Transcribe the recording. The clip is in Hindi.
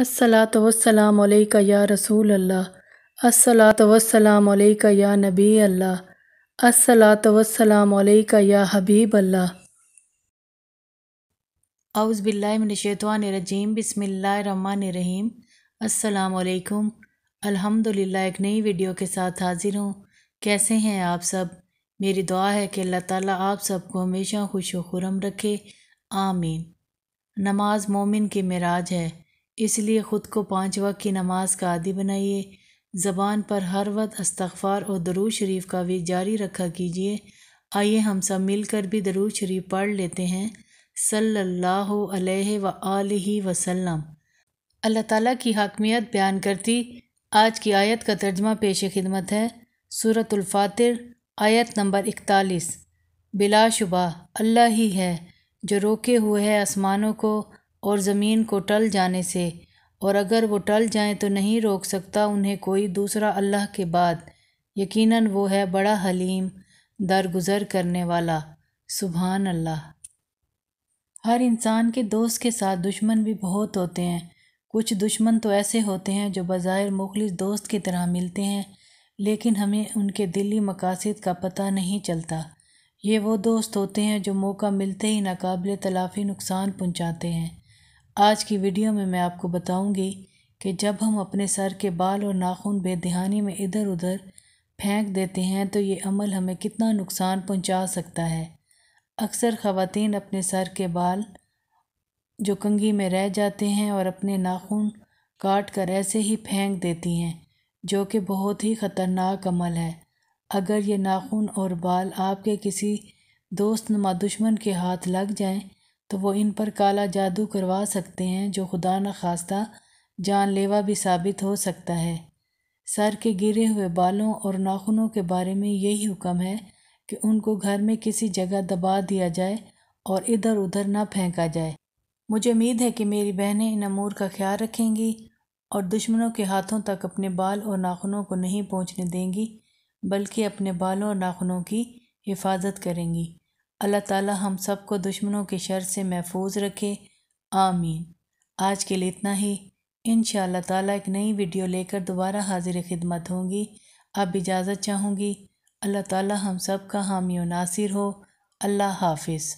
असलात वसलाम या रसूल अल्लाह असलात वसलाम या नबी अल्लाह असलात वसलाम या हबीब अल्लाह अउज़बिल्लाशैतवानरजीम बसमीम अल्लाम अल्हम्दुलिल्लाह एक नई वीडियो के साथ हाज़िर हूँ कैसे हैं आप सब मेरी दुआ है कि अल्लाह ताला आप सबको हमेशा खुश व खुरम रखे आमीन नमाज मोमिन की मराज है इसलिए ख़ुद को पाँच वक्त की नमाज का आदि बनाइए ज़बान पर हर वक्त अस्तगफ़ार और दरूज शरीफ का भी जारी रखा कीजिए आइए हम सब मिलकर भी दरूज शरीफ पढ़ लेते हैं सल्लल्लाहु अलैहि व आलिहि वसल्लम अल्लाह ताला की हकमियत बयान करती आज की आयत का तर्जमा पेश खिदमत है सूरतुल्फ़ातिर आयत नंबर इकतालीस बिलाशुबा अल्लाह ही है जो रोके हुए है आसमानों को और ज़मीन को टल जाने से और अगर वो टल जाएं तो नहीं रोक सकता उन्हें कोई दूसरा अल्लाह के बाद यकीनन वो है बड़ा हलीम दरगुजर करने वाला सुबहान अल्लाह हर इंसान के दोस्त के साथ दुश्मन भी बहुत होते हैं कुछ दुश्मन तो ऐसे होते हैं जो बज़ाहिर मुखलिस दोस्त की तरह मिलते हैं लेकिन हमें उनके दिली मकासद का पता नहीं चलता ये वो दोस्त होते हैं जो मौका मिलते ही नाकबिल तलाफ़ी नुकसान पहुँचाते हैं आज की वीडियो में मैं आपको बताऊंगी कि जब हम अपने सर के बाल और नाखून बेदहानी में इधर उधर फेंक देते हैं तो ये अमल हमें कितना नुकसान पहुंचा सकता है अक्सर ख़वातीन अपने सर के बाल जो कंगी में रह जाते हैं और अपने नाखून काट कर ऐसे ही फेंक देती हैं जो कि बहुत ही ख़तरनाक अमल है अगर ये नाखून और बाल आपके किसी दोस्त नमा दुश्मन के हाथ लग जाएँ तो वो इन पर काला जादू करवा सकते हैं जो खुदा न खास्ता जानलेवा भी साबित हो सकता है सर के गिरे हुए बालों और नाखूनों के बारे में यही हुक्म है कि उनको घर में किसी जगह दबा दिया जाए और इधर उधर ना फेंका जाए मुझे उम्मीद है कि मेरी बहनें इन अमूर का ख्याल रखेंगी और दुश्मनों के हाथों तक अपने बाल और नाखूनों को नहीं पहुँचने देंगी बल्कि अपने बालों और नाखूनों की हिफाजत करेंगी अल्लाह ताला हम सबको दुश्मनों के शर से महफूज रखे आमीन आज के लिए इतना ही इन ताला एक नई वीडियो लेकर दोबारा हाजिर खिदमत होंगी अब इजाज़त चाहूँगी अल्लाह ताला हम सब का हामी नासिर हो अल्लाह हाफिज़